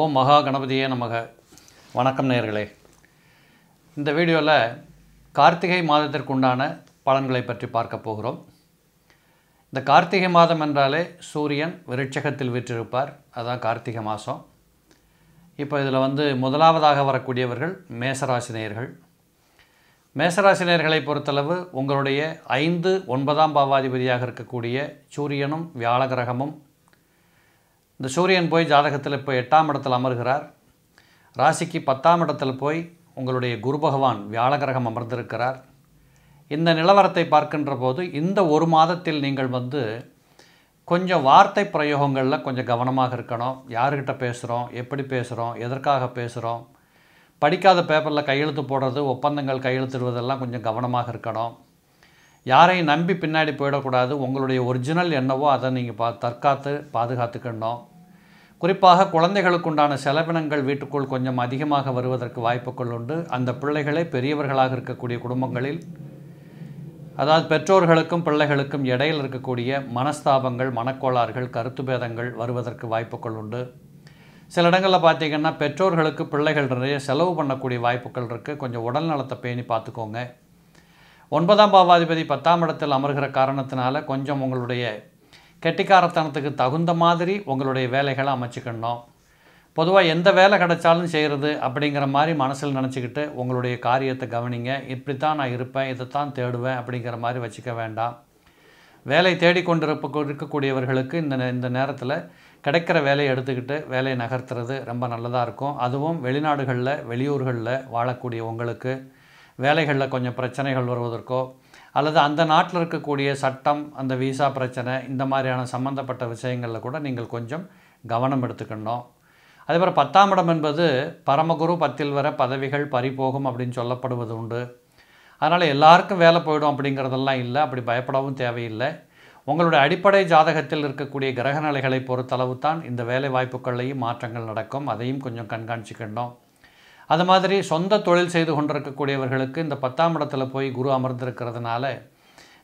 ஓம் மகா கணபதியே நமக வணக்கம் நேர்களே இந்த வீடியோவில் கார்த்திகை மாதத்திற்குண்டான பலன்களை பற்றி பார்க்க போகிறோம் இந்த கார்த்திகை மாதம் என்றாலே சூரியன் விருட்சகத்தில் வீற்றிருப்பார் அதுதான் கார்த்திகை மாதம் இப்போ இதில் வந்து முதலாவதாக வரக்கூடியவர்கள் மேசராசினியர்கள் மேசராசினியர்களை பொறுத்தளவு உங்களுடைய ஐந்து ஒன்பதாம் பாவாதிபதியாக இருக்கக்கூடிய சூரியனும் வியாழ கிரகமும் இந்த சூரியன் போய் ஜாதகத்தில் இப்போ எட்டாம் இடத்தில் அமர்கிறார் ராசிக்கு பத்தாம் இடத்தில் போய் உங்களுடைய குரு பகவான் வியாழகிரகம் அமர்ந்திருக்கிறார் இந்த நிலவரத்தை பார்க்கின்ற போது இந்த ஒரு மாதத்தில் நீங்கள் வந்து கொஞ்சம் வார்த்தை பிரயோகங்களில் கொஞ்சம் கவனமாக இருக்கணும் யாருக்கிட்ட பேசுகிறோம் எப்படி பேசுகிறோம் எதற்காக பேசுகிறோம் படிக்காத பேப்பரில் கையெழுத்து போடுறது ஒப்பந்தங்கள் கையெழுத்துடுவதெல்லாம் கொஞ்சம் கவனமாக இருக்கணும் யாரையும் நம்பி பின்னாடி போயிடக்கூடாது உங்களுடைய ஒரிஜினல் என்னவோ அதை நீங்கள் பா தற்காத்து பாதுகாத்துக்கணும் குறிப்பாக குழந்தைகளுக்குண்டான செலவினங்கள் வீட்டுக்குள் கொஞ்சம் அதிகமாக வருவதற்கு வாய்ப்புகள் உண்டு அந்த பிள்ளைகளே பெரியவர்களாக இருக்கக்கூடிய குடும்பங்களில் அதாவது பெற்றோர்களுக்கும் பிள்ளைகளுக்கும் இடையில் இருக்கக்கூடிய மனஸ்தாபங்கள் மனக்கோளாறுகள் கருத்து பேதங்கள் வருவதற்கு வாய்ப்புகள் உண்டு சில இடங்களில் பார்த்திங்கன்னா பெற்றோர்களுக்கு பிள்ளைகள் நிறைய செலவு பண்ணக்கூடிய வாய்ப்புகள் இருக்குது கொஞ்சம் உடல் நலத்தை பேணி பார்த்துக்கோங்க ஒன்பதாம் பாவாதிபதி பத்தாம் இடத்தில் அமர்கிற காரணத்தினால கொஞ்சம் உங்களுடைய கெட்டிக்காரத்தனத்துக்கு தகுந்த மாதிரி உங்களுடைய வேலைகளை அமைச்சுக்கணும் பொதுவாக எந்த வேலை கிடைச்சாலும் செய்கிறது அப்படிங்கிற மாதிரி மனசில் நினச்சிக்கிட்டு உங்களுடைய காரியத்தை கவனிங்க இப்படி தான் நான் இருப்பேன் இதைத்தான் தேடுவேன் அப்படிங்கிற மாதிரி வச்சுக்க வேண்டாம் வேலை தேடிக்கொண்டிருப்ப இருக்கக்கூடியவர்களுக்கு இந்த இந்த நேரத்தில் கிடைக்கிற வேலையை எடுத்துக்கிட்டு வேலையை நகர்த்துறது ரொம்ப நல்லதாக இருக்கும் அதுவும் வெளிநாடுகளில் வெளியூர்களில் வாழக்கூடிய உங்களுக்கு வேலைகளில் கொஞ்சம் பிரச்சனைகள் வருவதற்கோ அல்லது அந்த நாட்டில் இருக்கக்கூடிய சட்டம் அந்த விசா பிரச்சனை இந்த மாதிரியான சம்மந்தப்பட்ட விஷயங்களில் கூட நீங்கள் கொஞ்சம் கவனம் எடுத்துக்கணும் அதேபோல் பத்தாம் இடம் என்பது பரமகுரு பத்தில் வர பதவிகள் பறிபோகும் அப்படின்னு சொல்லப்படுவது உண்டு அதனால் எல்லாருக்கும் வேலை போயிடும் அப்படிங்கிறதெல்லாம் இல்லை அப்படி பயப்படவும் தேவையில்லை உங்களுடைய அடிப்படை ஜாதகத்தில் இருக்கக்கூடிய கிரக நிலைகளை பொறுத்தளவு தான் இந்த வேலை வாய்ப்புகள்லையும் மாற்றங்கள் நடக்கும் அதையும் கொஞ்சம் கண்காணிச்சுக்கணும் அது மாதிரி சொந்த தொழில் செய்து கொண்டிருக்கக்கூடியவர்களுக்கு இந்த பத்தாம் இடத்துல போய் குரு அமர்ந்திருக்கிறதுனால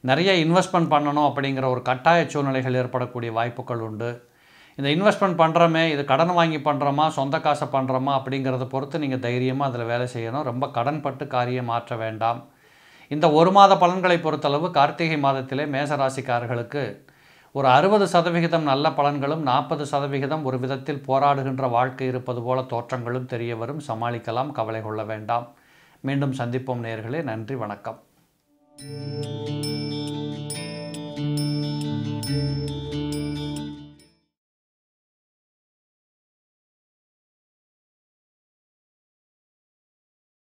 நிறைய இன்வெஸ்ட்மெண்ட் பண்ணணும் அப்படிங்கிற ஒரு கட்டாய சூழ்நிலைகள் ஏற்படக்கூடிய வாய்ப்புகள் உண்டு இந்த இன்வெஸ்ட்மெண்ட் பண்ணுறோமே இது கடன் வாங்கி பண்ணுறோமா சொந்த காசை பண்ணுறோமா அப்படிங்கிறத பொறுத்து நீங்கள் தைரியமாக அதில் வேலை செய்யணும் ரொம்ப கடன்பட்டு காரியம் மாற்ற வேண்டாம் இந்த ஒரு மாத பலன்களை பொறுத்தளவு கார்த்திகை மாதத்திலே மேசராசிக்காரர்களுக்கு ஒரு அறுபது சதவிகிதம் நல்ல பலன்களும் நாற்பது சதவிகிதம் ஒரு விதத்தில் போராடுகின்ற வாழ்க்கை இருப்பது போல தோற்றங்களும் தெரிய வரும் சமாளிக்கலாம் கவலை கொள்ள வேண்டாம் மீண்டும் சந்திப்போம் நேர்களே நன்றி வணக்கம்